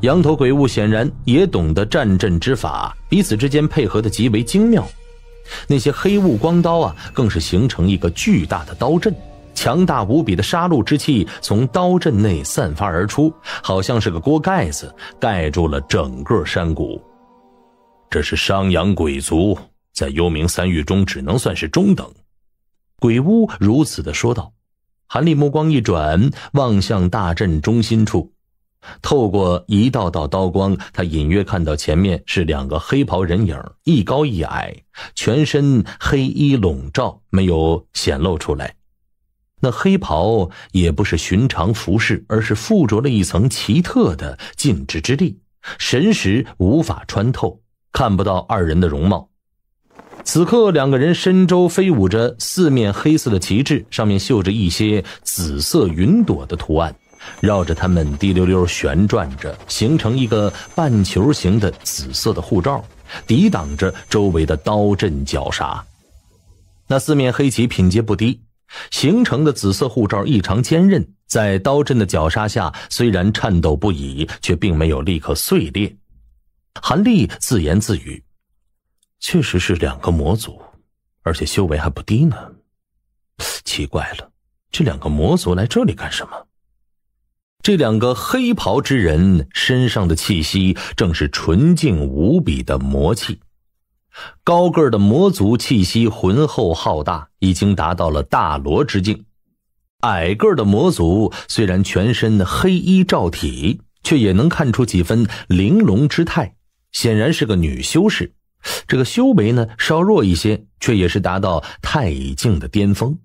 羊头鬼物显然也懂得战阵之法，彼此之间配合的极为精妙。那些黑雾光刀啊，更是形成一个巨大的刀阵，强大无比的杀戮之气从刀阵内散发而出，好像是个锅盖子盖住了整个山谷。这是商阳鬼族在幽冥三域中只能算是中等，鬼屋如此的说道。韩立目光一转，望向大阵中心处。透过一道道刀光，他隐约看到前面是两个黑袍人影，一高一矮，全身黑衣笼罩，没有显露出来。那黑袍也不是寻常服饰，而是附着了一层奇特的禁制之力，神识无法穿透，看不到二人的容貌。此刻，两个人身周飞舞着四面黑色的旗帜，上面绣着一些紫色云朵的图案。绕着他们滴溜溜旋转着，形成一个半球形的紫色的护罩，抵挡着周围的刀阵绞杀。那四面黑旗品阶不低，形成的紫色护罩异常坚韧，在刀阵的绞杀下虽然颤抖不已，却并没有立刻碎裂。韩立自言自语：“确实是两个魔族，而且修为还不低呢。奇怪了，这两个魔族来这里干什么？”这两个黑袍之人身上的气息，正是纯净无比的魔气。高个的魔族气息浑厚浩大，已经达到了大罗之境；矮个的魔族虽然全身黑衣罩体，却也能看出几分玲珑之态，显然是个女修士。这个修为呢稍弱一些，却也是达到太乙境的巅峰。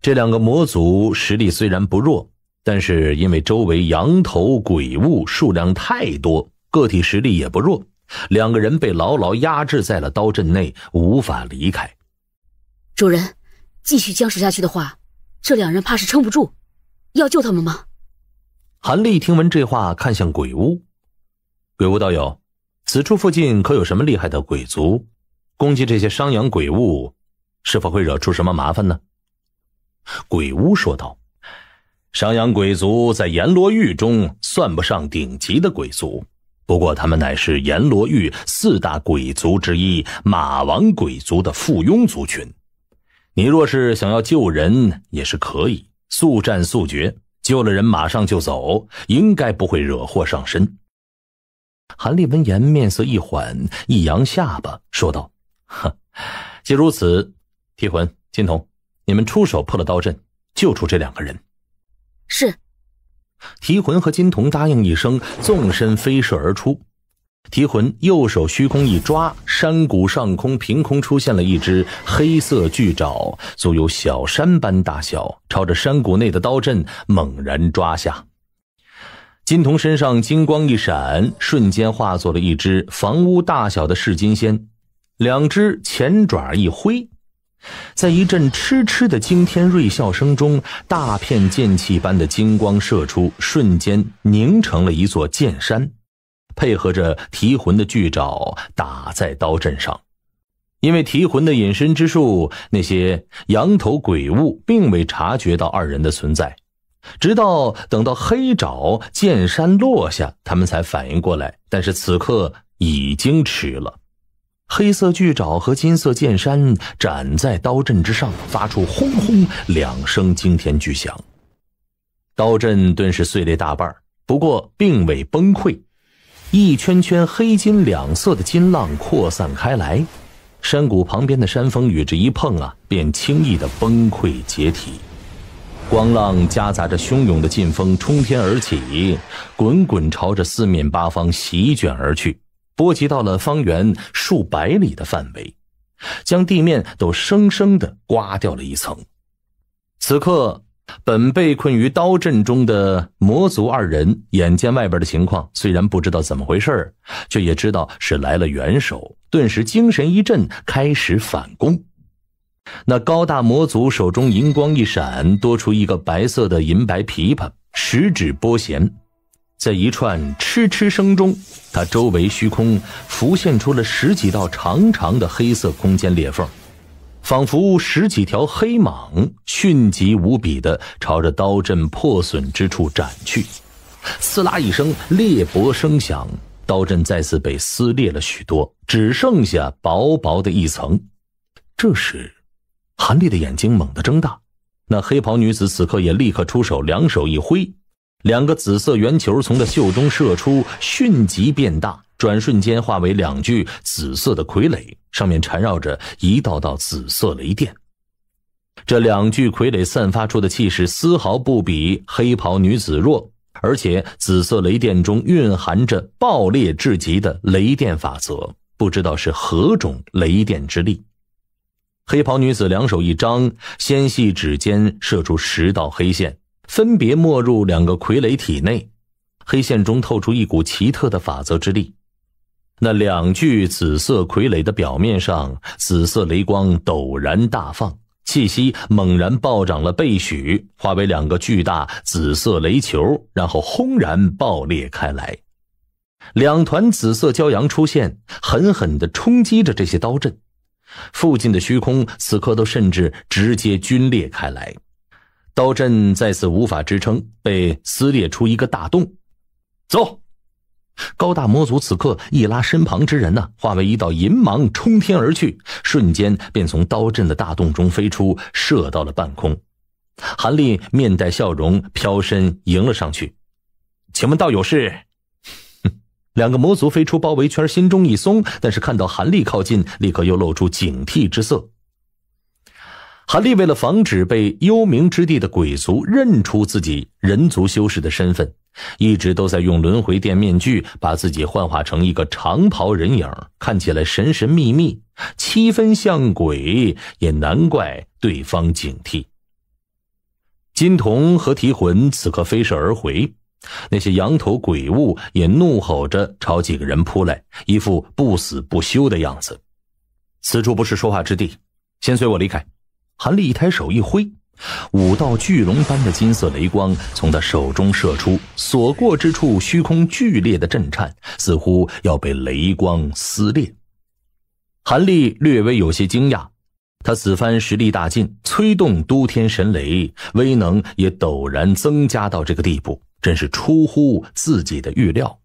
这两个魔族实力虽然不弱。但是因为周围羊头鬼物数量太多，个体实力也不弱，两个人被牢牢压制在了刀阵内，无法离开。主人，继续僵持下去的话，这两人怕是撑不住。要救他们吗？韩立听闻这话，看向鬼屋。鬼屋道友，此处附近可有什么厉害的鬼族？攻击这些伤羊鬼物，是否会惹出什么麻烦呢？鬼屋说道。商阳鬼族在阎罗域中算不上顶级的鬼族，不过他们乃是阎罗域四大鬼族之一马王鬼族的附庸族群。你若是想要救人，也是可以速战速决，救了人马上就走，应该不会惹祸上身。韩立闻言，面色一缓，一扬下巴，说道：“哼，既如此，替魂、金童，你们出手破了刀阵，救出这两个人。”是，提魂和金童答应一声，纵身飞射而出。提魂右手虚空一抓，山谷上空凭空出现了一只黑色巨爪，足有小山般大小，朝着山谷内的刀阵猛然抓下。金童身上金光一闪，瞬间化作了一只房屋大小的噬金仙，两只前爪一挥。在一阵嗤嗤的惊天锐笑声中，大片剑气般的金光射出，瞬间凝成了一座剑山，配合着提魂的巨爪打在刀阵上。因为提魂的隐身之术，那些羊头鬼物并未察觉到二人的存在，直到等到黑爪剑山落下，他们才反应过来，但是此刻已经迟了。黑色巨爪和金色剑山斩在刀阵之上，发出轰轰两声惊天巨响，刀阵顿时碎裂大半，不过并未崩溃。一圈圈黑金两色的金浪扩散开来，山谷旁边的山峰与之一碰啊，便轻易的崩溃解体。光浪夹杂着汹涌的劲风冲天而起，滚滚朝着四面八方席卷而去。波及到了方圆数百里的范围，将地面都生生的刮掉了一层。此刻，本被困于刀阵中的魔族二人，眼见外边的情况，虽然不知道怎么回事却也知道是来了援手，顿时精神一振，开始反攻。那高大魔族手中银光一闪，多出一个白色的银白琵琶，十指拨弦。在一串嗤嗤声中，他周围虚空浮现出了十几道长长的黑色空间裂缝，仿佛十几条黑蟒迅疾无比的朝着刀阵破损之处斩去。撕拉一声裂帛声响，刀阵再次被撕裂了许多，只剩下薄薄的一层。这时，韩立的眼睛猛地睁大，那黑袍女子此刻也立刻出手，两手一挥。两个紫色圆球从他袖中射出，迅即变大，转瞬间化为两具紫色的傀儡，上面缠绕着一道道紫色雷电。这两具傀儡散发出的气势丝毫不比黑袍女子弱，而且紫色雷电中蕴含着暴烈至极的雷电法则，不知道是何种雷电之力。黑袍女子两手一张，纤细指尖射出十道黑线。分别没入两个傀儡体内，黑线中透出一股奇特的法则之力。那两具紫色傀儡的表面上，紫色雷光陡然大放，气息猛然暴涨了倍许，化为两个巨大紫色雷球，然后轰然爆裂开来。两团紫色骄阳出现，狠狠的冲击着这些刀阵，附近的虚空此刻都甚至直接龟裂开来。刀阵再次无法支撑，被撕裂出一个大洞。走！高大魔族此刻一拉身旁之人呢，化为一道银芒冲天而去，瞬间便从刀阵的大洞中飞出，射到了半空。韩立面带笑容，飘身迎了上去。请问道友是？两个魔族飞出包围圈，心中一松，但是看到韩立靠近，立刻又露出警惕之色。韩立为了防止被幽冥之地的鬼族认出自己人族修士的身份，一直都在用轮回殿面具把自己幻化成一个长袍人影，看起来神神秘秘，七分像鬼，也难怪对方警惕。金童和提魂此刻飞射而回，那些羊头鬼物也怒吼着朝几个人扑来，一副不死不休的样子。此处不是说话之地，先随我离开。韩立一抬手一挥，五道巨龙般的金色雷光从他手中射出，所过之处虚空剧烈的震颤，似乎要被雷光撕裂。韩立略微有些惊讶，他此番实力大进，催动都天神雷，威能也陡然增加到这个地步，真是出乎自己的预料。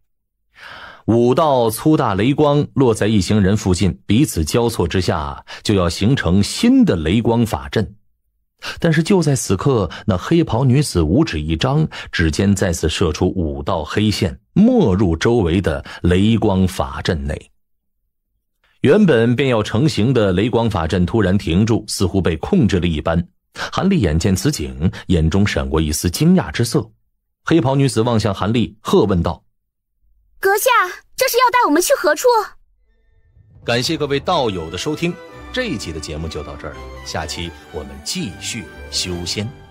五道粗大雷光落在一行人附近，彼此交错之下，就要形成新的雷光法阵。但是就在此刻，那黑袍女子五指一张，指尖再次射出五道黑线，没入周围的雷光法阵内。原本便要成型的雷光法阵突然停住，似乎被控制了一般。韩立眼见此景，眼中闪过一丝惊讶之色。黑袍女子望向韩立，喝问道。阁下，这是要带我们去何处？感谢各位道友的收听，这一集的节目就到这儿了，下期我们继续修仙。